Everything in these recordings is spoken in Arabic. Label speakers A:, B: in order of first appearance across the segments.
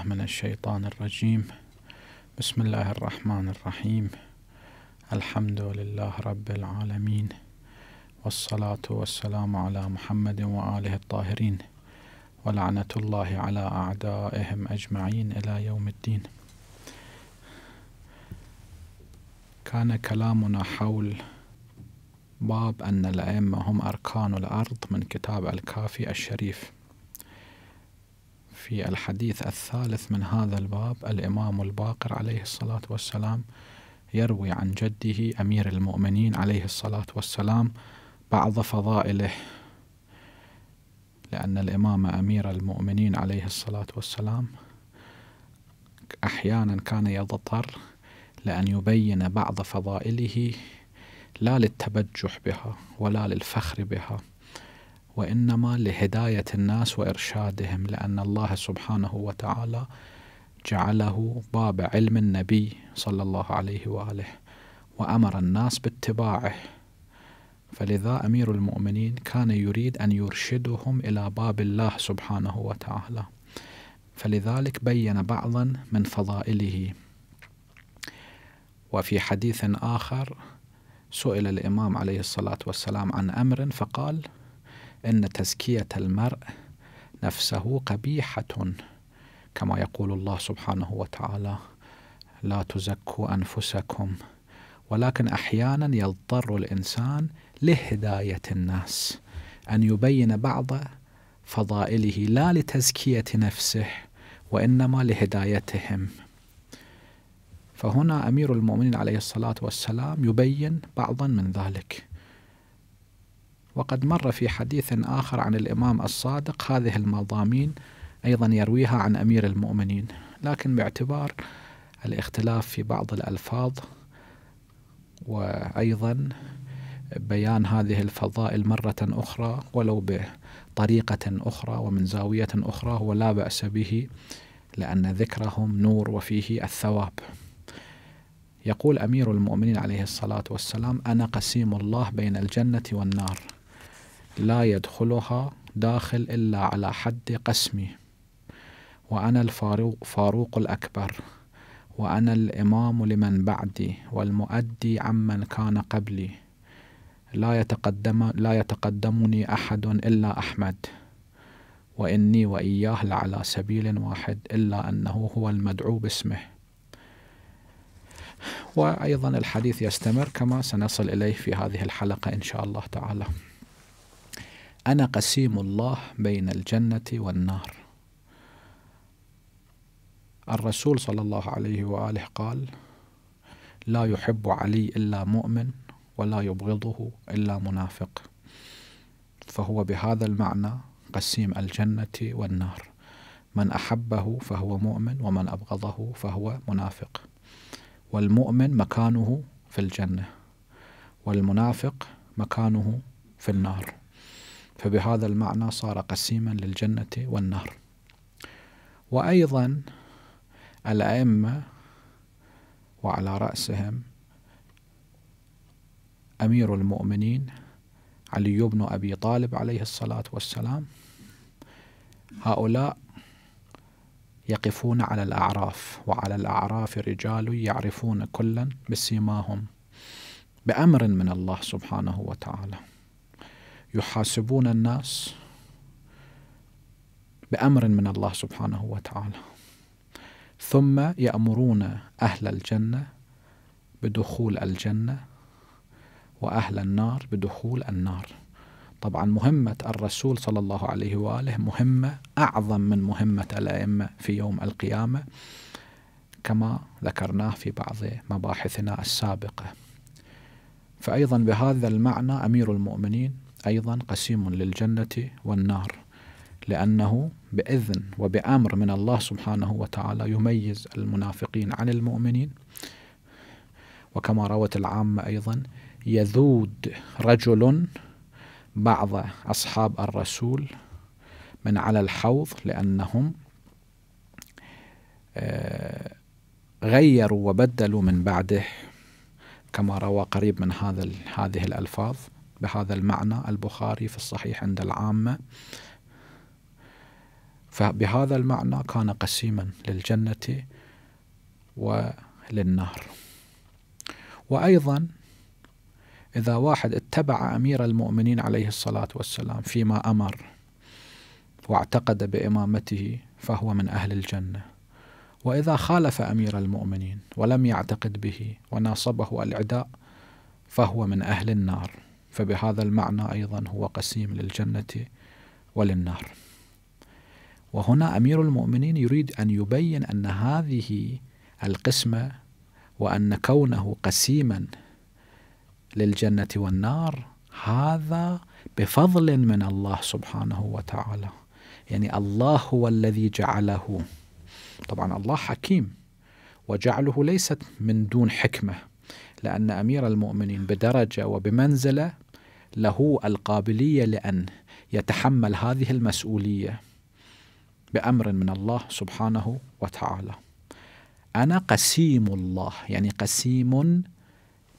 A: الله من الشيطان الرجيم بسم الله الرحمن الرحيم الحمد لله رب العالمين والصلاة والسلام على محمد وآله الطاهرين ولعنة الله على أعدائهم أجمعين إلى يوم الدين كان كلامنا حول باب أن الأئمة هم أركان الأرض من كتاب الكافي الشريف في الحديث الثالث من هذا الباب الإمام الباقر عليه الصلاة والسلام يروي عن جده أمير المؤمنين عليه الصلاة والسلام بعض فضائله لأن الإمام أمير المؤمنين عليه الصلاة والسلام أحيانا كان يضطر لأن يبين بعض فضائله لا للتبجح بها ولا للفخر بها وانما لهدايه الناس وارشادهم لان الله سبحانه وتعالى جعله باب علم النبي صلى الله عليه واله وامر الناس باتباعه فلذا امير المؤمنين كان يريد ان يرشدهم الى باب الله سبحانه وتعالى فلذلك بين بعضا من فضائله وفي حديث اخر سئل الامام عليه الصلاه والسلام عن امر فقال إن تزكية المرء نفسه قبيحة كما يقول الله سبحانه وتعالى لا تزكوا أنفسكم ولكن أحيانا يضطر الإنسان لهداية الناس أن يبين بعض فضائله لا لتزكية نفسه وإنما لهدايتهم فهنا أمير المؤمنين عليه الصلاة والسلام يبين بعضا من ذلك وقد مر في حديث آخر عن الإمام الصادق هذه المضامين أيضا يرويها عن أمير المؤمنين لكن باعتبار الاختلاف في بعض الألفاظ وأيضا بيان هذه الفضائل مرة أخرى ولو بطريقة أخرى ومن زاوية أخرى هو لا بأس به لأن ذكرهم نور وفيه الثواب يقول أمير المؤمنين عليه الصلاة والسلام أنا قسيم الله بين الجنة والنار لا يدخلها داخل إلا على حد قسمي وأنا الفاروق فاروق الأكبر وأنا الإمام لمن بعدي والمؤدي عمن كان قبلي لا, يتقدم لا يتقدمني أحد إلا أحمد وإني وإياه لعلى سبيل واحد إلا أنه هو المدعو باسمه وأيضا الحديث يستمر كما سنصل إليه في هذه الحلقة إن شاء الله تعالى أنا قسيم الله بين الجنة والنار الرسول صلى الله عليه وآله قال لا يحب علي إلا مؤمن ولا يبغضه إلا منافق فهو بهذا المعنى قسيم الجنة والنار من أحبه فهو مؤمن ومن أبغضه فهو منافق والمؤمن مكانه في الجنة والمنافق مكانه في النار فبهذا المعنى صار قسيما للجنة والنار وأيضا الأئمة وعلى رأسهم أمير المؤمنين علي بن أبي طالب عليه الصلاة والسلام هؤلاء يقفون على الأعراف وعلى الأعراف رجال يعرفون كلا بسيماهم بأمر من الله سبحانه وتعالى يحاسبون الناس بأمر من الله سبحانه وتعالى ثم يأمرون أهل الجنة بدخول الجنة وأهل النار بدخول النار طبعا مهمة الرسول صلى الله عليه وآله مهمة أعظم من مهمة الأئمة في يوم القيامة كما ذكرناه في بعض مباحثنا السابقة فأيضا بهذا المعنى أمير المؤمنين أيضا قسيم للجنة والنار لأنه بإذن وبأمر من الله سبحانه وتعالى يميز المنافقين عن المؤمنين وكما روت العامة أيضا يذود رجل بعض أصحاب الرسول من على الحوض لأنهم آه، غيروا وبدلوا من بعده كما روى قريب من هذا هذه الألفاظ بهذا المعنى البخاري في الصحيح عند العامة فبهذا المعنى كان قسيما للجنة وللنار وأيضا إذا واحد اتبع أمير المؤمنين عليه الصلاة والسلام فيما أمر واعتقد بإمامته فهو من أهل الجنة وإذا خالف أمير المؤمنين ولم يعتقد به وناصبه الإعداء فهو من أهل النار فبهذا المعنى أيضا هو قسيم للجنة وللنار وهنا أمير المؤمنين يريد أن يبين أن هذه القسمة وأن كونه قسيما للجنة والنار هذا بفضل من الله سبحانه وتعالى يعني الله هو الذي جعله طبعا الله حكيم وجعله ليست من دون حكمه لأن أمير المؤمنين بدرجة وبمنزلة له القابلية لأن يتحمل هذه المسؤولية بأمر من الله سبحانه وتعالى أنا قسيم الله يعني قسيم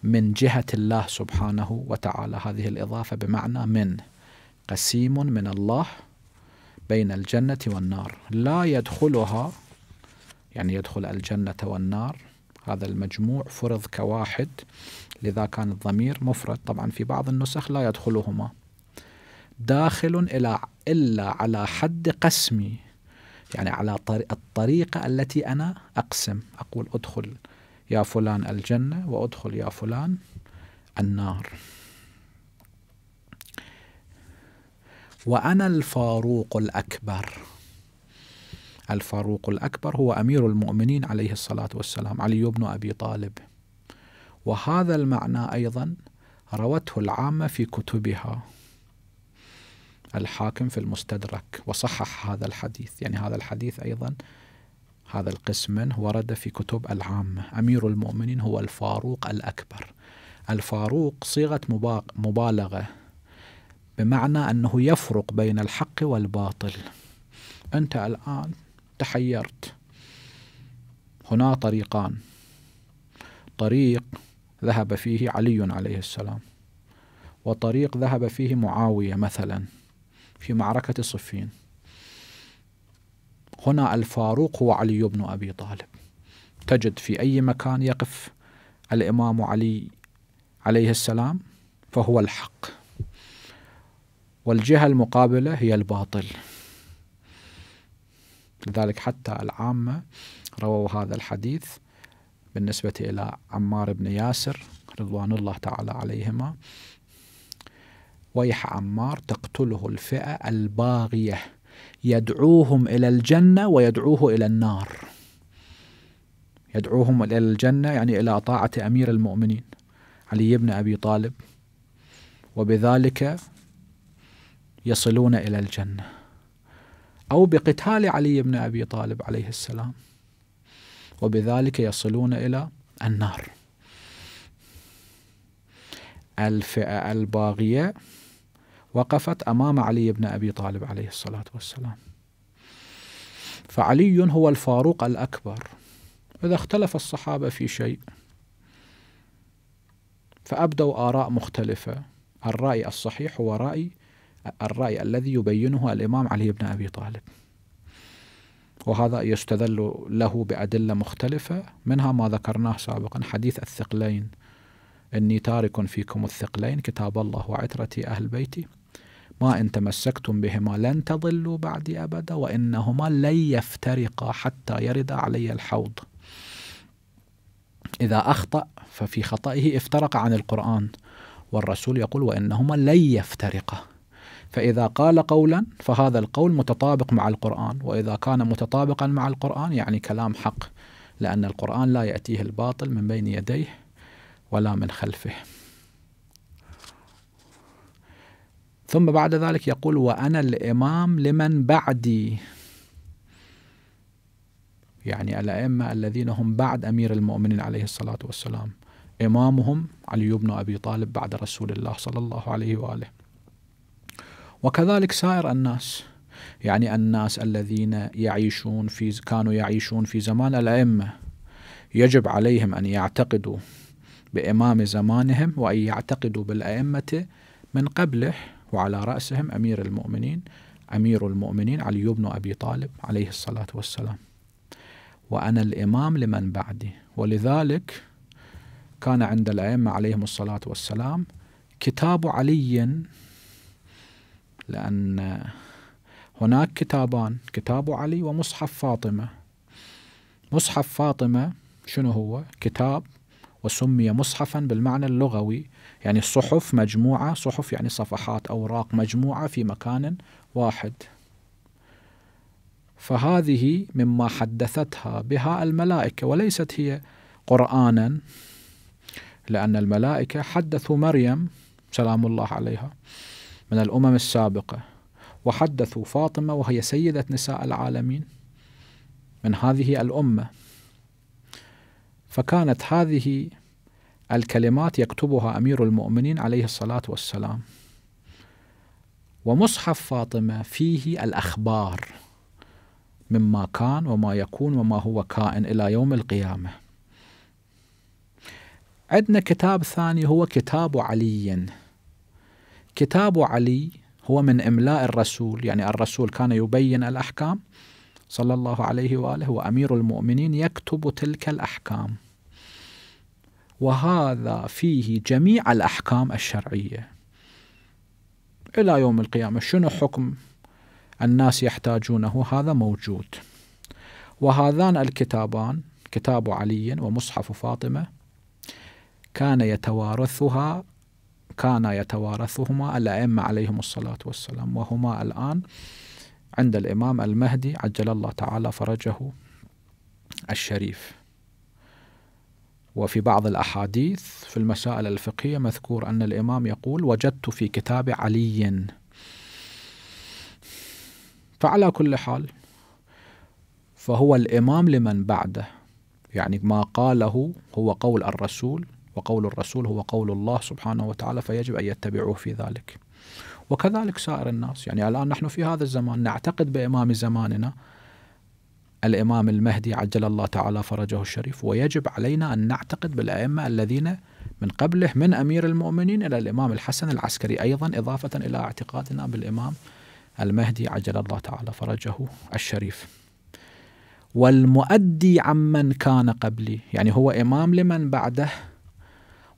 A: من جهة الله سبحانه وتعالى هذه الإضافة بمعنى من قسيم من الله بين الجنة والنار لا يدخلها يعني يدخل الجنة والنار هذا المجموع فرض كواحد لذا كان الضمير مفرد طبعا في بعض النسخ لا يدخلهما داخل إلى إلا على حد قسمي يعني على الطريقة التي أنا أقسم أقول أدخل يا فلان الجنة وأدخل يا فلان النار وأنا الفاروق الأكبر الفاروق الأكبر هو أمير المؤمنين عليه الصلاة والسلام علي بن أبي طالب وهذا المعنى أيضا روته العامة في كتبها الحاكم في المستدرك وصحح هذا الحديث يعني هذا الحديث أيضا هذا القسم منه ورد في كتب العامة أمير المؤمنين هو الفاروق الأكبر الفاروق صيغة مبالغة بمعنى أنه يفرق بين الحق والباطل أنت الآن تحيرت هنا طريقان طريق ذهب فيه علي عليه السلام وطريق ذهب فيه معاوية مثلا في معركة صفين هنا الفاروق هو علي بن أبي طالب تجد في أي مكان يقف الإمام علي عليه السلام فهو الحق والجهة المقابلة هي الباطل لذلك حتى العامة رووا هذا الحديث بالنسبة إلى عمار بن ياسر رضوان الله تعالى عليهما ويح عمار تقتله الفئة الباغية يدعوهم إلى الجنة ويدعوه إلى النار يدعوهم إلى الجنة يعني إلى طاعة أمير المؤمنين علي بن أبي طالب وبذلك يصلون إلى الجنة أو بقتال علي بن أبي طالب عليه السلام وبذلك يصلون إلى النار الفئة الباغية وقفت أمام علي بن أبي طالب عليه الصلاة والسلام فعلي هو الفاروق الأكبر إذا اختلف الصحابة في شيء فأبدوا آراء مختلفة الرأي الصحيح هو رأي الرأي الذي يبينه الإمام علي بن أبي طالب وهذا يستدل له بأدلة مختلفة منها ما ذكرناه سابقا حديث الثقلين إني تارك فيكم الثقلين كتاب الله وعترتي أهل بيتي ما إن تمسكتم بهما لن تضلوا بعدي أبدا وإنهما لن يفترقا حتى يرد علي الحوض إذا أخطأ ففي خطئه افترق عن القرآن والرسول يقول وإنهما لن يفترقا فإذا قال قولا فهذا القول متطابق مع القرآن وإذا كان متطابقا مع القرآن يعني كلام حق لأن القرآن لا يأتيه الباطل من بين يديه ولا من خلفه ثم بعد ذلك يقول وأنا الإمام لمن بعدي يعني الأئمة الذين هم بعد أمير المؤمنين عليه الصلاة والسلام إمامهم علي بن أبي طالب بعد رسول الله صلى الله عليه وآله وكذلك سائر الناس يعني الناس الذين يعيشون في كانوا يعيشون في زمان الأئمة يجب عليهم أن يعتقدوا بإمام زمانهم وأن يعتقدوا بالأئمة من قبله وعلى رأسهم أمير المؤمنين أمير المؤمنين علي بن أبي طالب عليه الصلاة والسلام وأنا الإمام لمن بعدي ولذلك كان عند الأئمة عليهم الصلاة والسلام كتاب علي لأن هناك كتابان كتاب علي ومصحف فاطمة مصحف فاطمة شنو هو كتاب وسمي مصحفا بالمعنى اللغوي يعني الصحف مجموعة صحف يعني صفحات أوراق مجموعة في مكان واحد فهذه مما حدثتها بها الملائكة وليست هي قرآنا لأن الملائكة حدثوا مريم سلام الله عليها من الأمم السابقة وحدثوا فاطمة وهي سيدة نساء العالمين من هذه الأمة فكانت هذه الكلمات يكتبها أمير المؤمنين عليه الصلاة والسلام ومصحف فاطمة فيه الأخبار مما كان وما يكون وما هو كائن إلى يوم القيامة عندنا كتاب ثاني هو كتاب علي كتاب علي هو من إملاء الرسول يعني الرسول كان يبين الأحكام صلى الله عليه وآله وأمير المؤمنين يكتب تلك الأحكام وهذا فيه جميع الأحكام الشرعية إلى يوم القيامة شنو حكم الناس يحتاجونه هذا موجود وهذان الكتابان كتاب علي ومصحف فاطمة كان يتوارثها كان يتوارثهما الأئمة عليهم الصلاة والسلام وهما الآن عند الإمام المهدي عجل الله تعالى فرجه الشريف وفي بعض الأحاديث في المسائل الفقهية مذكور أن الإمام يقول وجدت في كتاب علي فعلى كل حال فهو الإمام لمن بعده يعني ما قاله هو قول الرسول وقول الرسول هو قول الله سبحانه وتعالى فيجب أن يتبعوه في ذلك وكذلك سائر الناس يعني الآن نحن في هذا الزمان نعتقد بإمام زماننا الإمام المهدي عجل الله تعالى فرجه الشريف ويجب علينا أن نعتقد بالأئمة الذين من قبله من أمير المؤمنين إلى الإمام الحسن العسكري أيضا إضافة إلى اعتقادنا بالإمام المهدي عجل الله تعالى فرجه الشريف والمؤدي عمن كان قبلي يعني هو إمام لمن بعده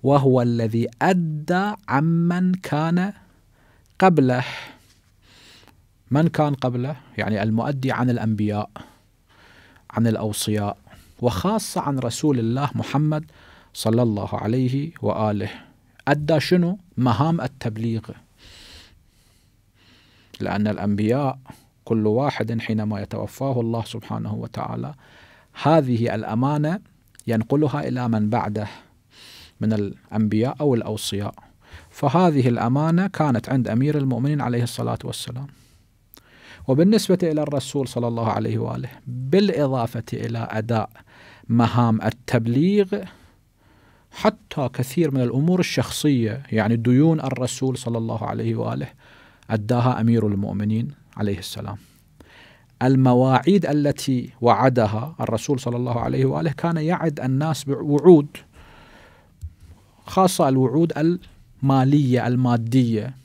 A: وهو الذي أدى عمن كان قبله من كان قبله يعني المؤدي عن الأنبياء عن الأوصياء وخاصة عن رسول الله محمد صلى الله عليه وآله أدى شنو مهام التبليغ لأن الأنبياء كل واحد حينما يتوفاه الله سبحانه وتعالى هذه الأمانة ينقلها إلى من بعده من الأنبياء أو الأوصياء فهذه الأمانة كانت عند أمير المؤمنين عليه الصلاة والسلام وبالنسبة إلى الرسول صلى الله عليه وآله بالإضافة إلى أداء مهام التبليغ حتى كثير من الأمور الشخصية يعني ديون الرسول صلى الله عليه وآله أداها أمير المؤمنين عليه السلام المواعيد التي وعدها الرسول صلى الله عليه وآله كان يعد الناس بوعود خاصة الوعود المالية المادية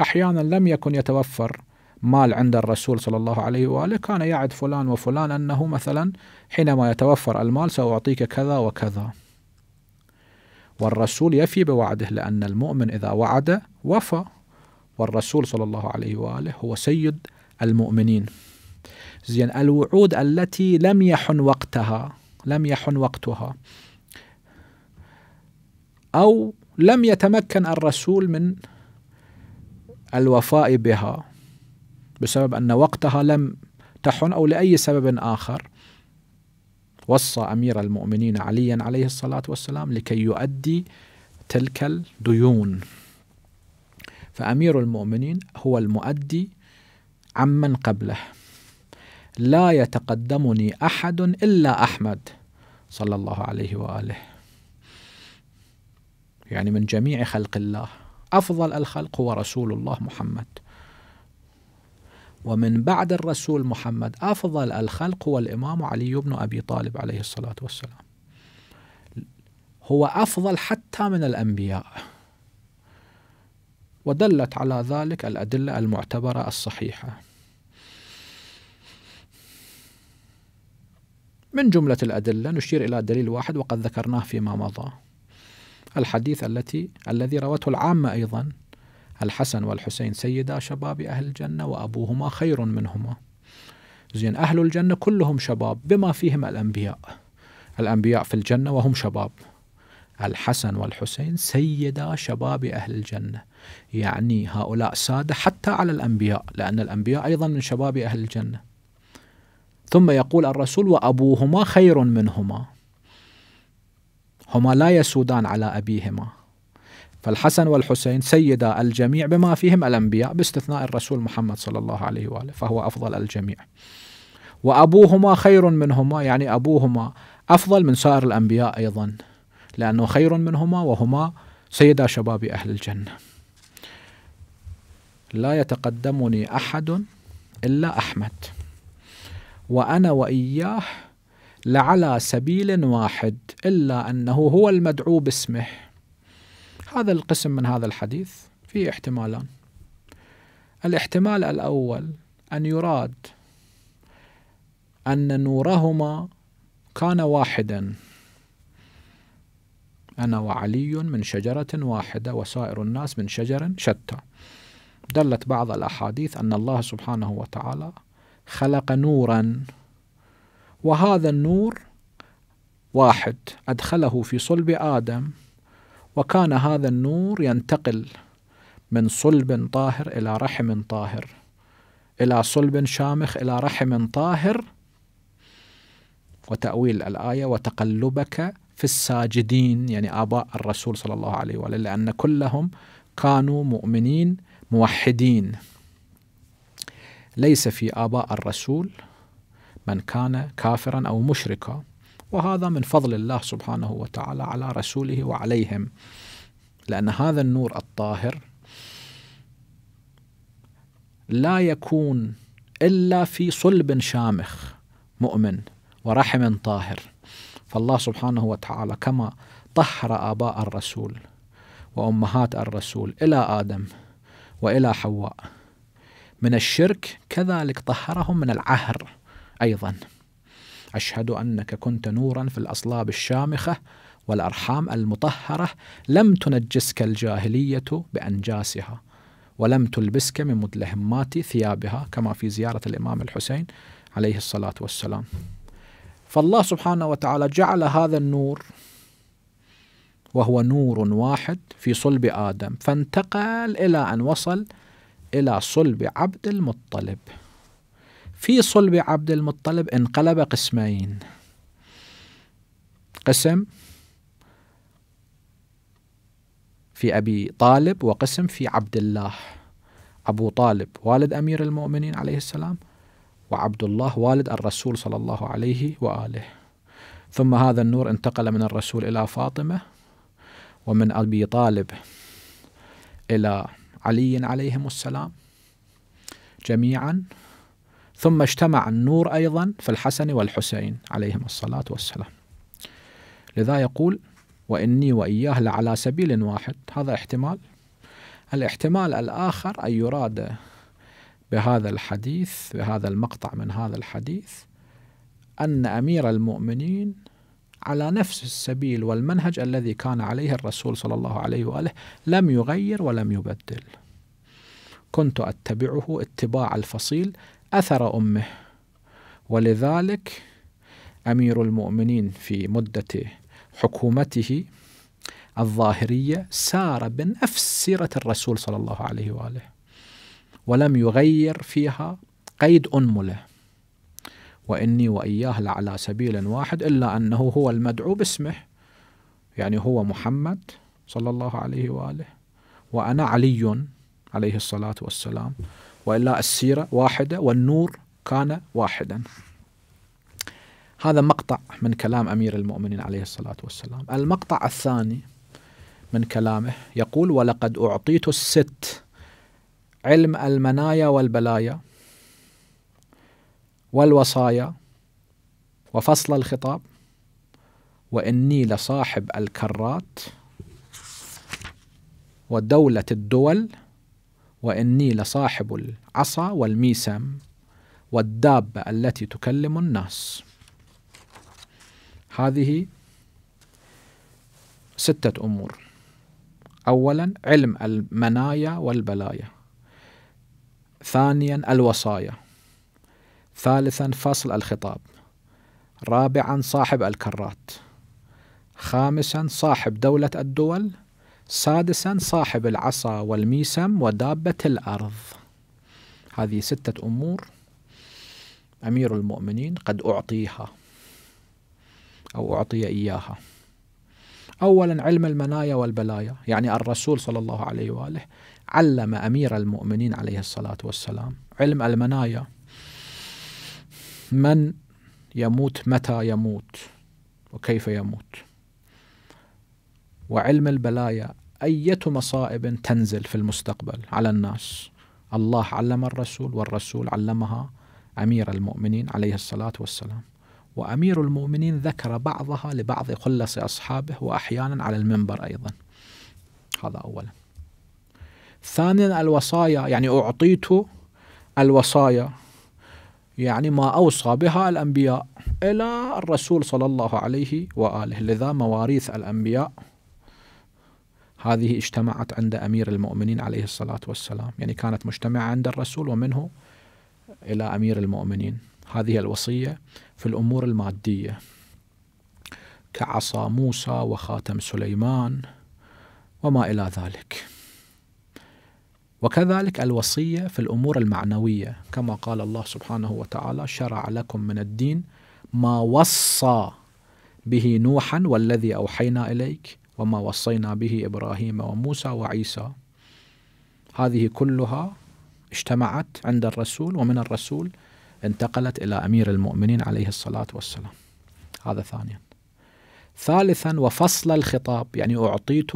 A: أحيانا لم يكن يتوفر مال عند الرسول صلى الله عليه وآله كان يعد فلان وفلان أنه مثلا حينما يتوفر المال سأعطيك كذا وكذا والرسول يفي بوعده لأن المؤمن إذا وعد وفى والرسول صلى الله عليه وآله هو سيد المؤمنين زين الوعود التي لم يحن وقتها لم يحن وقتها أو لم يتمكن الرسول من الوفاء بها بسبب أن وقتها لم تحن أو لأي سبب آخر وصى أمير المؤمنين عليا عليه الصلاة والسلام لكي يؤدي تلك الديون فأمير المؤمنين هو المؤدي عمن قبله لا يتقدمني أحد إلا أحمد صلى الله عليه وآله يعني من جميع خلق الله أفضل الخلق هو رسول الله محمد ومن بعد الرسول محمد أفضل الخلق هو الإمام علي بن أبي طالب عليه الصلاة والسلام هو أفضل حتى من الأنبياء ودلت على ذلك الأدلة المعتبرة الصحيحة من جملة الأدلة نشير إلى دليل واحد وقد ذكرناه فيما مضى الحديث التي الذي روته العامة أيضا الحسن والحسين سيدا شباب أهل الجنة وأبوهما خير منهما زين أهل الجنة كلهم شباب بما فيهم الأنبياء الأنبياء في الجنة وهم شباب الحسن والحسين سيدا شباب أهل الجنة يعني هؤلاء سادة حتى على الأنبياء لأن الأنبياء أيضا من شباب أهل الجنة ثم يقول الرسول وأبوهما خير منهما هما لا يسودان على أبيهما فالحسن والحسين سيدا الجميع بما فيهم الأنبياء باستثناء الرسول محمد صلى الله عليه وآله فهو أفضل الجميع وأبوهما خير منهما يعني أبوهما أفضل من سائر الأنبياء أيضا لأنه خير منهما وهما سيدا شباب أهل الجنة لا يتقدمني أحد إلا أحمد وأنا وإياه لعلى سبيل واحد إلا أنه هو المدعو باسمه هذا القسم من هذا الحديث فيه احتمالان الاحتمال الأول أن يراد أن نورهما كان واحدا أنا وعلي من شجرة واحدة وسائر الناس من شجر شتى دلت بعض الأحاديث أن الله سبحانه وتعالى خلق نورا وهذا النور واحد أدخله في صلب آدم وكان هذا النور ينتقل من صلب طاهر إلى رحم طاهر إلى صلب شامخ إلى رحم طاهر وتأويل الآية وتقلبك في الساجدين يعني آباء الرسول صلى الله عليه وآله لأن كلهم كانوا مؤمنين موحدين ليس في آباء الرسول من كان كافرا او مشركا وهذا من فضل الله سبحانه وتعالى على رسوله وعليهم لان هذا النور الطاهر لا يكون الا في صلب شامخ مؤمن ورحم طاهر فالله سبحانه وتعالى كما طهر اباء الرسول وامهات الرسول الى ادم والى حواء من الشرك كذلك طهرهم من العهر أيضا أشهد أنك كنت نورا في الأصلاب الشامخة والأرحام المطهرة لم تنجسك الجاهلية بأنجاسها ولم تلبسك من مدلهمات ثيابها كما في زيارة الإمام الحسين عليه الصلاة والسلام فالله سبحانه وتعالى جعل هذا النور وهو نور واحد في صلب آدم فانتقل إلى أن وصل إلى صلب عبد المطلب في صلب عبد المطلب انقلب قسمين قسم في أبي طالب وقسم في عبد الله أبو طالب والد أمير المؤمنين عليه السلام وعبد الله والد الرسول صلى الله عليه وآله ثم هذا النور انتقل من الرسول إلى فاطمة ومن أبي طالب إلى علي عليهم السلام جميعا ثم اجتمع النور أيضا في الحسن والحسين عليهم الصلاة والسلام لذا يقول وإني وإياه لعلى سبيل واحد هذا احتمال الاحتمال الآخر أن يراد بهذا الحديث بهذا المقطع من هذا الحديث أن أمير المؤمنين على نفس السبيل والمنهج الذي كان عليه الرسول صلى الله عليه وآله لم يغير ولم يبدل كنت أتبعه اتباع الفصيل أثر أمه ولذلك أمير المؤمنين في مدة حكومته الظاهرية سار بنفس سيرة الرسول صلى الله عليه وآله ولم يغير فيها قيد أنملة وإني وإياه لعلى سبيل واحد إلا أنه هو المدعو باسمه يعني هو محمد صلى الله عليه وآله وأنا علي عليه الصلاة والسلام والا السيره واحده والنور كان واحدا. هذا مقطع من كلام امير المؤمنين عليه الصلاه والسلام. المقطع الثاني من كلامه يقول: ولقد اعطيت الست علم المنايا والبلايا والوصايا وفصل الخطاب واني لصاحب الكرات ودوله الدول واني لصاحب العصا والميسم والدابه التي تكلم الناس هذه سته امور اولا علم المنايا والبلايا ثانيا الوصايا ثالثا فصل الخطاب رابعا صاحب الكرات خامسا صاحب دولة الدول سادسا صاحب العصا والميسم ودابة الأرض هذه ستة أمور أمير المؤمنين قد أعطيها أو أعطي إياها أولا علم المنايا والبلايا يعني الرسول صلى الله عليه وآله علم أمير المؤمنين عليه الصلاة والسلام علم المنايا من يموت متى يموت وكيف يموت وعلم البلايا أية مصائب تنزل في المستقبل على الناس الله علم الرسول والرسول علمها أمير المؤمنين عليه الصلاة والسلام وأمير المؤمنين ذكر بعضها لبعض خلص أصحابه وأحيانا على المنبر أيضا هذا أولا ثانيا الوصايا يعني أعطيت الوصايا يعني ما أوصى بها الأنبياء إلى الرسول صلى الله عليه وآله لذا مواريث الأنبياء هذه اجتمعت عند أمير المؤمنين عليه الصلاة والسلام يعني كانت مجتمعة عند الرسول ومنه إلى أمير المؤمنين هذه الوصية في الأمور المادية كعصا موسى وخاتم سليمان وما إلى ذلك وكذلك الوصية في الأمور المعنوية كما قال الله سبحانه وتعالى شرع لكم من الدين ما وصى به نوحا والذي أوحينا إليك وما وصينا به إبراهيم وموسى وعيسى هذه كلها اجتمعت عند الرسول ومن الرسول انتقلت إلى أمير المؤمنين عليه الصلاة والسلام هذا ثانيا ثالثا وفصل الخطاب يعني أعطيت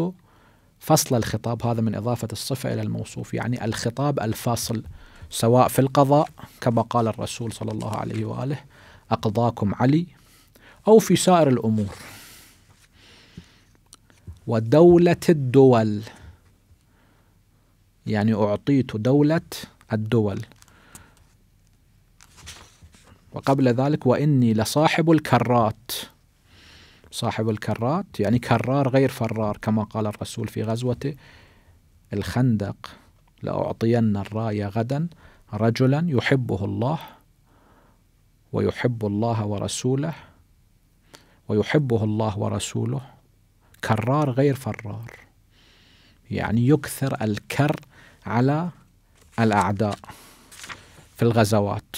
A: فصل الخطاب هذا من إضافة الصفة إلى الموصوف يعني الخطاب الفاصل سواء في القضاء كما قال الرسول صلى الله عليه وآله أقضاكم علي أو في سائر الأمور ودولة الدول يعني أعطيت دولة الدول وقبل ذلك وإني لصاحب الكرات صاحب الكرات يعني كرار غير فرار كما قال الرسول في غزوة الخندق لأعطين الراية غدا رجلا يحبه الله ويحب الله ورسوله ويحبه الله ورسوله كرار غير فرار يعني يكثر الكر على الأعداء في الغزوات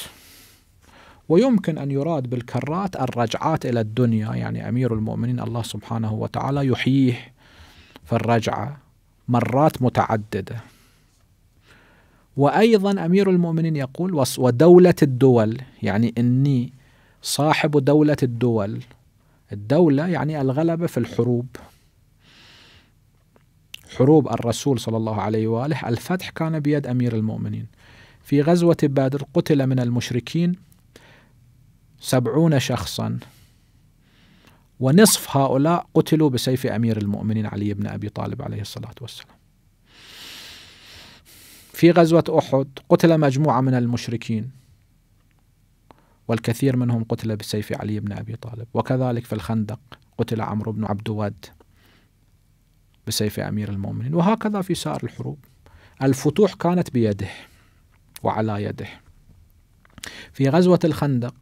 A: ويمكن أن يراد بالكرات الرجعات إلى الدنيا يعني أمير المؤمنين الله سبحانه وتعالى يحييه في الرجعة مرات متعددة وأيضا أمير المؤمنين يقول ودولة الدول يعني إني صاحب دولة الدول الدولة يعني الغلبة في الحروب حروب الرسول صلى الله عليه واله الفتح كان بيد امير المؤمنين. في غزوه بدر قتل من المشركين سبعون شخصا ونصف هؤلاء قتلوا بسيف امير المؤمنين علي بن ابي طالب عليه الصلاه والسلام. في غزوه احد قتل مجموعه من المشركين والكثير منهم قتل بسيف علي بن ابي طالب وكذلك في الخندق قتل عمرو بن عبد ود بسيف أمير المؤمنين وهكذا في سائر الحروب الفتوح كانت بيده وعلى يده في غزوة الخندق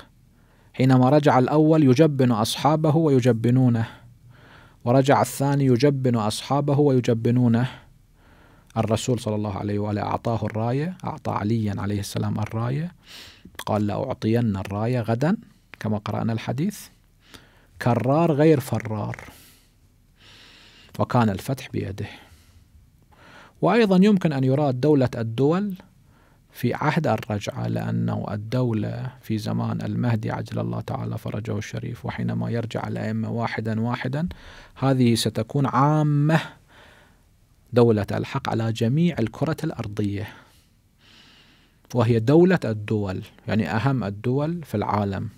A: حينما رجع الأول يجبن أصحابه ويجبنونه ورجع الثاني يجبن أصحابه ويجبنونه الرسول صلى الله عليه وآله أعطاه الراية أعطى عليا عليه السلام الراية قال لأعطين الراية غدا كما قرأنا الحديث كرار غير فرار وكان الفتح بيده وأيضا يمكن أن يراد دولة الدول في عهد الرجعة لأنه الدولة في زمان المهدي عجل الله تعالى فرجه الشريف وحينما يرجع الأئمة واحدا واحدا هذه ستكون عامة دولة الحق على جميع الكرة الأرضية وهي دولة الدول يعني أهم الدول في العالم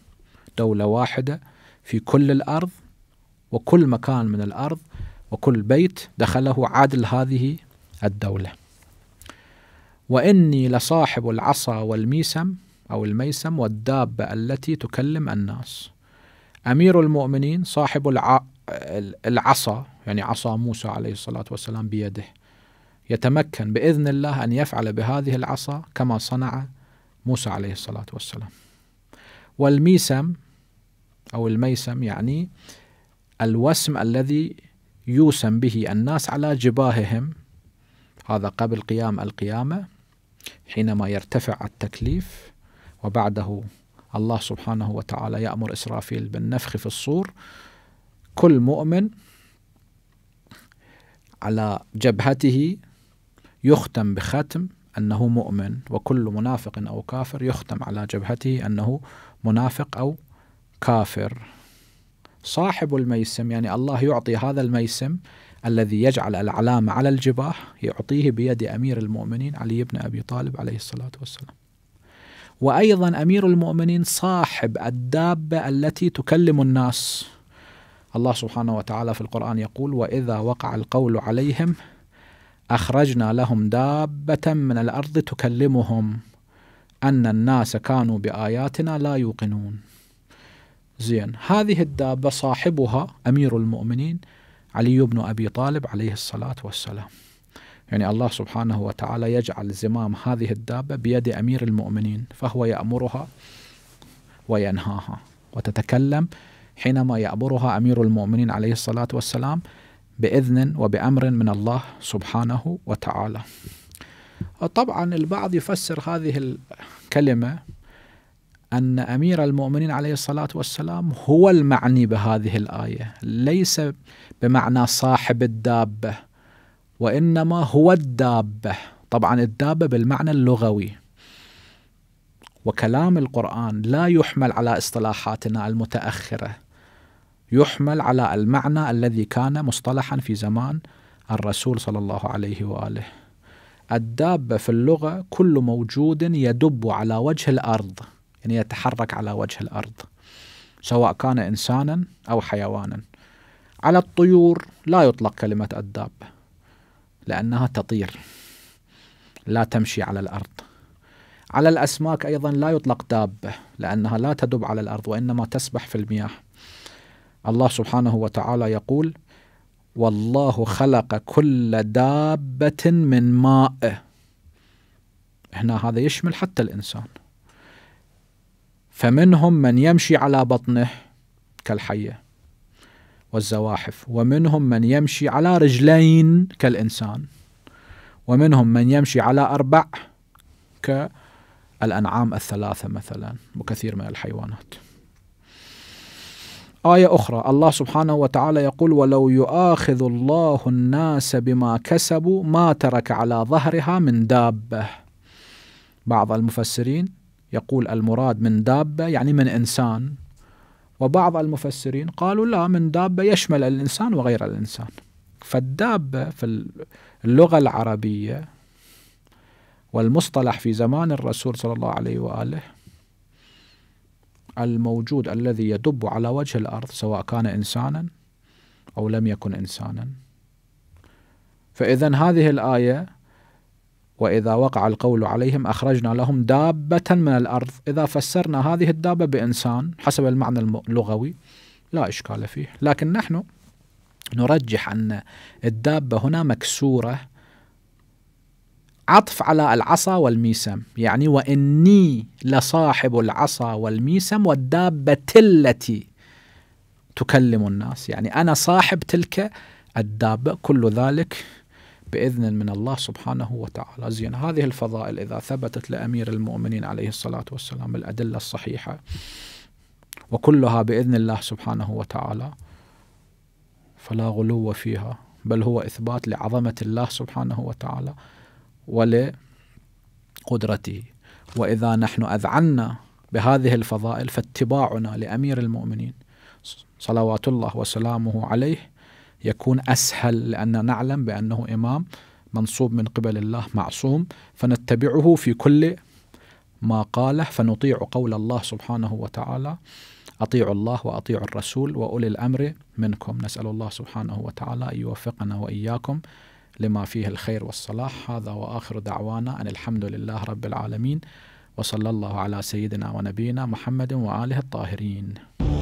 A: دولة واحدة في كل الأرض وكل مكان من الأرض وكل بيت دخله عدل هذه الدولة وإني لصاحب العصا والميسم أو الميسم والدابة التي تكلم الناس أمير المؤمنين صاحب العصا يعني عصا موسى عليه الصلاة والسلام بيده يتمكن بإذن الله أن يفعل بهذه العصا كما صنع موسى عليه الصلاة والسلام والميسم أو الميسم يعني الوسم الذي يوسم به الناس على جباههم هذا قبل قيام القيامة حينما يرتفع التكليف وبعده الله سبحانه وتعالى يأمر إسرافيل بالنفخ في الصور كل مؤمن على جبهته يختم بختم أنه مؤمن وكل منافق أو كافر يختم على جبهته أنه منافق أو كافر صاحب الميسم يعني الله يعطي هذا الميسم الذي يجعل العلامة على الجباه يعطيه بيد أمير المؤمنين علي بن أبي طالب عليه الصلاة والسلام وأيضا أمير المؤمنين صاحب الدابة التي تكلم الناس الله سبحانه وتعالى في القرآن يقول وإذا وقع القول عليهم أخرجنا لهم دابة من الأرض تكلمهم أن الناس كانوا بآياتنا لا يوقنون زين هذه الدابة صاحبها أمير المؤمنين علي بن أبي طالب عليه الصلاة والسلام يعني الله سبحانه وتعالى يجعل زمام هذه الدابة بيد أمير المؤمنين فهو يأمرها وينهاها وتتكلم حينما يأمرها أمير المؤمنين عليه الصلاة والسلام بإذن وبأمر من الله سبحانه وتعالى طبعا البعض يفسر هذه الكلمة أن أمير المؤمنين عليه الصلاة والسلام هو المعني بهذه الآية ليس بمعنى صاحب الدابة وإنما هو الدابة طبعا الدابة بالمعنى اللغوي وكلام القرآن لا يحمل على اصطلاحاتنا المتأخرة يحمل على المعنى الذي كان مصطلحا في زمان الرسول صلى الله عليه وآله الدابة في اللغة كل موجود يدب على وجه الأرض أن يتحرك على وجه الأرض سواء كان إنسانا أو حيوانا على الطيور لا يطلق كلمة الدابة لأنها تطير لا تمشي على الأرض على الأسماك أيضا لا يطلق دابة لأنها لا تدب على الأرض وإنما تسبح في المياه الله سبحانه وتعالى يقول والله خلق كل دابة من ماء هنا هذا يشمل حتى الإنسان فمنهم من يمشي على بطنه كالحية والزواحف ومنهم من يمشي على رجلين كالإنسان ومنهم من يمشي على أربع كالأنعام الثلاثة مثلا وكثير من الحيوانات آية أخرى الله سبحانه وتعالى يقول ولو يؤاخذ الله الناس بما كسبوا ما ترك على ظهرها من دابة بعض المفسرين يقول المراد من دابة يعني من إنسان وبعض المفسرين قالوا لا من دابة يشمل الإنسان وغير الإنسان فالدابة في اللغة العربية والمصطلح في زمان الرسول صلى الله عليه وآله الموجود الذي يدب على وجه الأرض سواء كان إنسانا أو لم يكن إنسانا فإذا هذه الآية وإذا وقع القول عليهم أخرجنا لهم دابة من الأرض إذا فسرنا هذه الدابة بإنسان حسب المعنى اللغوي لا إشكال فيه لكن نحن نرجح أن الدابة هنا مكسورة عطف على العصا والميسم يعني وإني لصاحب العصا والميسم والدابة التي تكلم الناس يعني أنا صاحب تلك الدابة كل ذلك بإذن من الله سبحانه وتعالى زين هذه الفضائل إذا ثبتت لأمير المؤمنين عليه الصلاة والسلام الأدلة الصحيحة وكلها بإذن الله سبحانه وتعالى فلا غلو فيها بل هو إثبات لعظمة الله سبحانه وتعالى ولقدرته وإذا نحن أذعنا بهذه الفضائل فاتباعنا لأمير المؤمنين صلوات الله وسلامه عليه يكون أسهل لان نعلم بأنه إمام منصوب من قبل الله معصوم فنتبعه في كل ما قاله فنطيع قول الله سبحانه وتعالى أطيعوا الله وأطيعوا الرسول وأولي الأمر منكم نسأل الله سبحانه وتعالى أن يوفقنا وإياكم لما فيه الخير والصلاح هذا وآخر دعوانا أن الحمد لله رب العالمين وصلى الله على سيدنا ونبينا محمد وآله الطاهرين